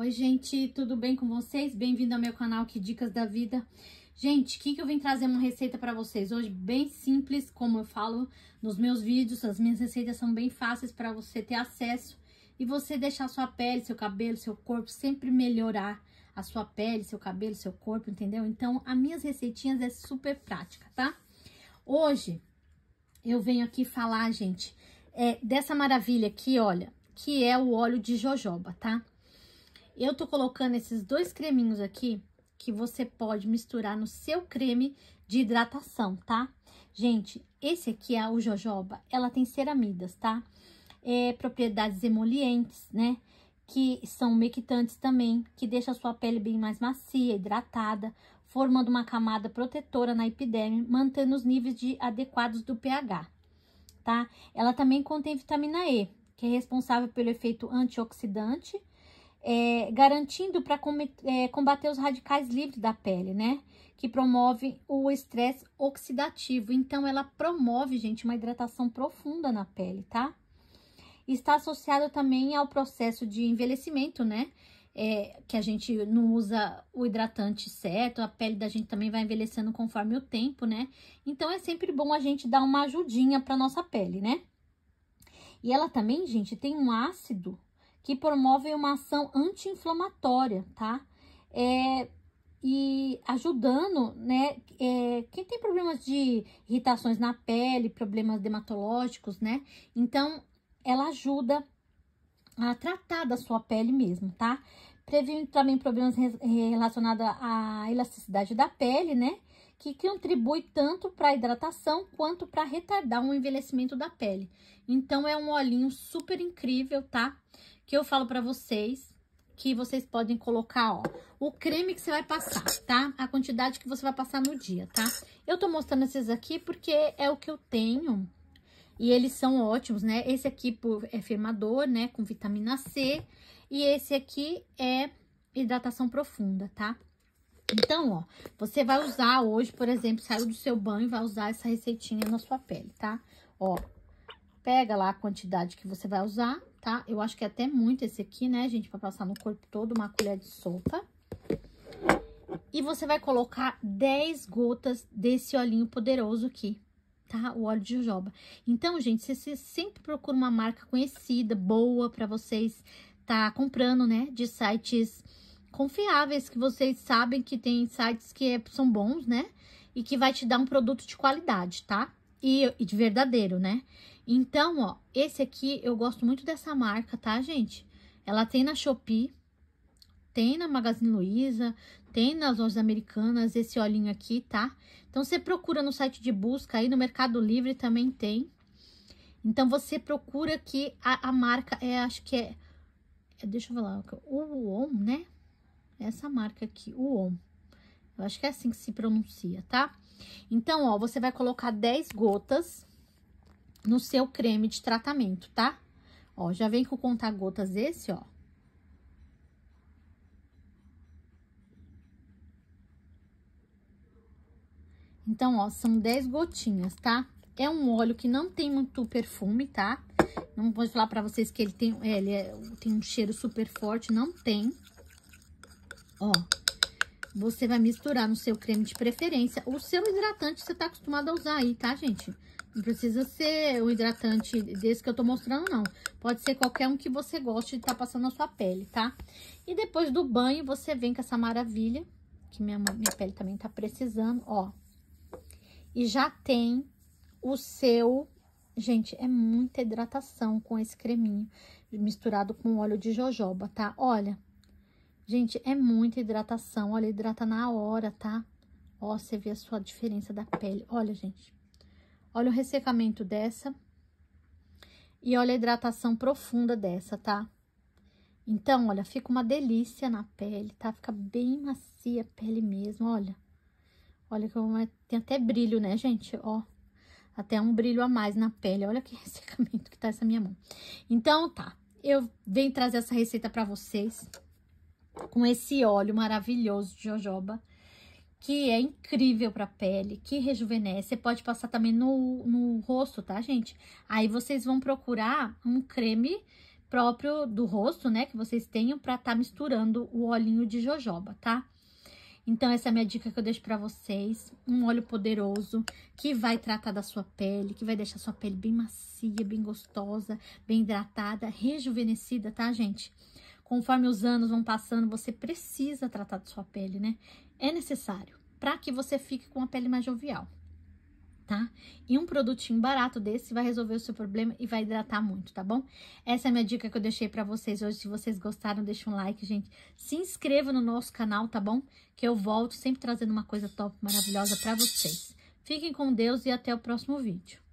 Oi, gente, tudo bem com vocês? Bem-vindo ao meu canal Que Dicas da Vida. Gente, o que, que eu vim trazer uma receita para vocês hoje? Bem simples, como eu falo nos meus vídeos, as minhas receitas são bem fáceis para você ter acesso e você deixar sua pele, seu cabelo, seu corpo sempre melhorar a sua pele, seu cabelo, seu corpo, entendeu? Então, as minhas receitinhas é super prática, tá? Hoje, eu venho aqui falar, gente, é, dessa maravilha aqui, olha, que é o óleo de jojoba, tá? Eu tô colocando esses dois creminhos aqui, que você pode misturar no seu creme de hidratação, tá? Gente, esse aqui é o jojoba, ela tem ceramidas, tá? É, propriedades emolientes, né? Que são umectantes também, que deixa a sua pele bem mais macia, hidratada, formando uma camada protetora na epiderme, mantendo os níveis de adequados do pH, tá? Ela também contém vitamina E, que é responsável pelo efeito antioxidante, é, garantindo para é, combater os radicais livres da pele, né? Que promove o estresse oxidativo. Então, ela promove, gente, uma hidratação profunda na pele, tá? Está associada também ao processo de envelhecimento, né? É, que a gente não usa o hidratante certo, a pele da gente também vai envelhecendo conforme o tempo, né? Então é sempre bom a gente dar uma ajudinha para nossa pele, né? E ela também, gente, tem um ácido que promovem uma ação anti-inflamatória, tá? É, e ajudando, né? É, quem tem problemas de irritações na pele, problemas dermatológicos, né? Então, ela ajuda a tratar da sua pele mesmo, tá? Previne também problemas relacionados à elasticidade da pele, né? Que contribui tanto para a hidratação quanto para retardar o envelhecimento da pele. Então, é um olhinho super incrível, tá? que eu falo pra vocês que vocês podem colocar, ó, o creme que você vai passar, tá? A quantidade que você vai passar no dia, tá? Eu tô mostrando esses aqui porque é o que eu tenho e eles são ótimos, né? Esse aqui por, é firmador, né? Com vitamina C e esse aqui é hidratação profunda, tá? Então, ó, você vai usar hoje, por exemplo, saiu do seu banho e vai usar essa receitinha na sua pele, tá? Ó, pega lá a quantidade que você vai usar tá? Eu acho que é até muito esse aqui, né, gente? Pra passar no corpo todo, uma colher de sopa. E você vai colocar 10 gotas desse olhinho poderoso aqui, tá? O óleo de jojoba. Então, gente, você, você sempre procura uma marca conhecida, boa, pra vocês tá comprando, né? De sites confiáveis, que vocês sabem que tem sites que é, são bons, né? E que vai te dar um produto de qualidade, tá? E, e de verdadeiro, né? Então, ó, esse aqui eu gosto muito dessa marca, tá, gente? Ela tem na Shopee, tem na Magazine Luiza, tem nas lojas americanas esse olhinho aqui, tá? Então, você procura no site de busca, aí no Mercado Livre também tem. Então, você procura aqui a, a marca é, acho que é, é deixa eu falar, o Uom, né? É essa marca aqui, Uom. Eu acho que é assim que se pronuncia, tá? Então, ó, você vai colocar 10 gotas no seu creme de tratamento, tá? Ó, já vem com o conta-gotas esse, ó. Então, ó, são 10 gotinhas, tá? É um óleo que não tem muito perfume, tá? Não vou falar pra vocês que ele tem, é, ele é, tem um cheiro super forte, não tem. Ó, você vai misturar no seu creme de preferência o seu hidratante que você tá acostumado a usar aí, tá, gente? Não precisa ser o hidratante desse que eu tô mostrando, não. Pode ser qualquer um que você goste de tá passando na sua pele, tá? E depois do banho, você vem com essa maravilha, que minha, minha pele também tá precisando, ó. E já tem o seu... Gente, é muita hidratação com esse creminho misturado com óleo de jojoba, tá? Olha, Gente, é muita hidratação. Olha, hidrata na hora, tá? Ó, você vê a sua diferença da pele. Olha, gente. Olha o ressecamento dessa. E olha a hidratação profunda dessa, tá? Então, olha, fica uma delícia na pele, tá? Fica bem macia a pele mesmo, olha. Olha que tem até brilho, né, gente? Ó, até um brilho a mais na pele. Olha que ressecamento que tá essa minha mão. Então, tá. Eu venho trazer essa receita pra vocês com esse óleo maravilhoso de jojoba, que é incrível para a pele, que rejuvenesce. Você pode passar também no, no rosto, tá, gente? Aí vocês vão procurar um creme próprio do rosto, né, que vocês tenham para estar tá misturando o olhinho de jojoba, tá? Então, essa é a minha dica que eu deixo para vocês. Um óleo poderoso que vai tratar da sua pele, que vai deixar sua pele bem macia, bem gostosa, bem hidratada, rejuvenescida, tá, gente? conforme os anos vão passando, você precisa tratar da sua pele, né? É necessário para que você fique com a pele mais jovial, tá? E um produtinho barato desse vai resolver o seu problema e vai hidratar muito, tá bom? Essa é a minha dica que eu deixei para vocês hoje. Se vocês gostaram, deixa um like, gente. Se inscreva no nosso canal, tá bom? Que eu volto sempre trazendo uma coisa top, maravilhosa para vocês. Fiquem com Deus e até o próximo vídeo.